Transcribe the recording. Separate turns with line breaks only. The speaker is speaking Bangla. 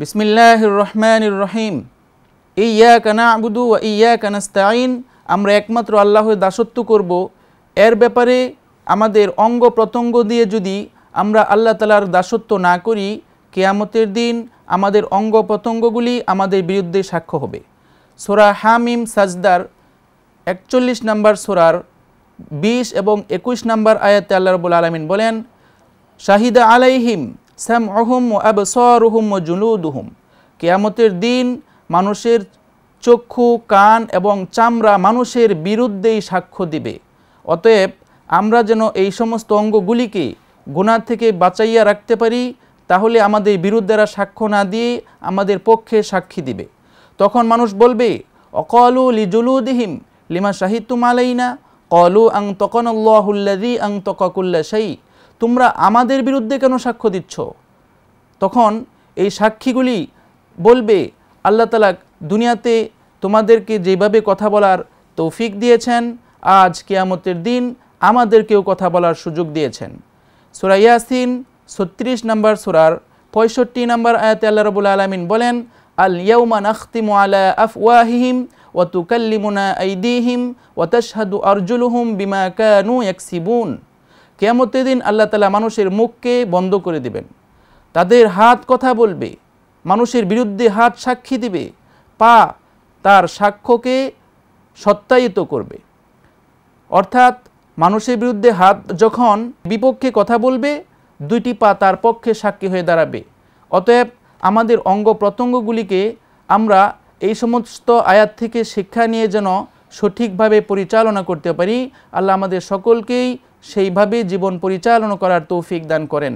বিসমিল্লাহির রহমান রহিম ইয়া কানা আবুদু ও ইয়া কানাস্তাইন আমরা একমাত্র আল্লাহর দাসত্ব করব এর ব্যাপারে আমাদের অঙ্গ প্রত্যঙ্গ দিয়ে যদি আমরা আল্লাহ তালার দাসত্ব না করি কেয়ামতের দিন আমাদের অঙ্গ প্রত্যঙ্গগুলি আমাদের বিরুদ্ধে সাক্ষ্য হবে সোরা হামিম সাজদার একচল্লিশ নম্বর সোরার বিশ এবং একুশ নম্বর আয়াতে আল্লাহ রবুল আলমিন বলেন শাহিদা আলাইহিম স্যাম অহম ও আবসরহুম ও জুলুদুহুম কেয়ামতের দিন মানুষের চক্ষু কান এবং চামড়া মানুষের বিরুদ্ধেই সাক্ষ্য দিবে অতএব আমরা যেন এই সমস্ত অঙ্গগুলিকে গুণা থেকে বাঁচাইয়া রাখতে পারি তাহলে আমাদের বিরুদ্ধেরা সাক্ষ্য না দিয়ে আমাদের পক্ষে সাক্ষী দিবে তখন মানুষ বলবে অকলু লিজুলুদিহিম লিমা শাহিতুম আলাইনা কলু আং আল্লাহুল্লাদি আং তকাকুল্লা শাহী তোমরা আমাদের বিরুদ্ধে কেন সাক্ষ্য দিচ্ছ তখন এই সাক্ষীগুলি বলবে আল্লাহ তালা দুনিয়াতে তোমাদেরকে যেভাবে কথা বলার তৌফিক দিয়েছেন আজ কেয়ামতের দিন আমাদেরকেও কথা বলার সুযোগ দিয়েছেন সুরা ইয়াসিন ছত্রিশ নম্বর সুরার পঁয়ষট্টি নম্বর আয়াতে আল্লাহ রবুল আলমিন বলেন আল ইয়ৌমা নাখতিমু আলা ওয়াহিম ওয়াতুকাল্লিমুনা আইদিহিম ওয়াতাশহাদু আরজুলহুম বিমা কানু এক্সিবুন কেমতের দিন আল্লাহ তালা মানুষের মুখকে বন্ধ করে দিবেন তাদের হাত কথা বলবে মানুষের বিরুদ্ধে হাত সাক্ষী দিবে পা তার সাক্ষ্যকে সত্যায়িত করবে অর্থাৎ মানুষের বিরুদ্ধে হাত যখন বিপক্ষে কথা বলবে দুইটি পা তার পক্ষে সাক্ষী হয়ে দাঁড়াবে অতএব আমাদের অঙ্গ প্রত্যঙ্গগুলিকে আমরা এই সমস্ত আয়াত থেকে শিক্ষা নিয়ে যেন সঠিকভাবে পরিচালনা করতে পারি আল্লাহ আমাদের সকলকেই সেইভাবে জীবন পরিচালনা করার তৌফিক দান করেন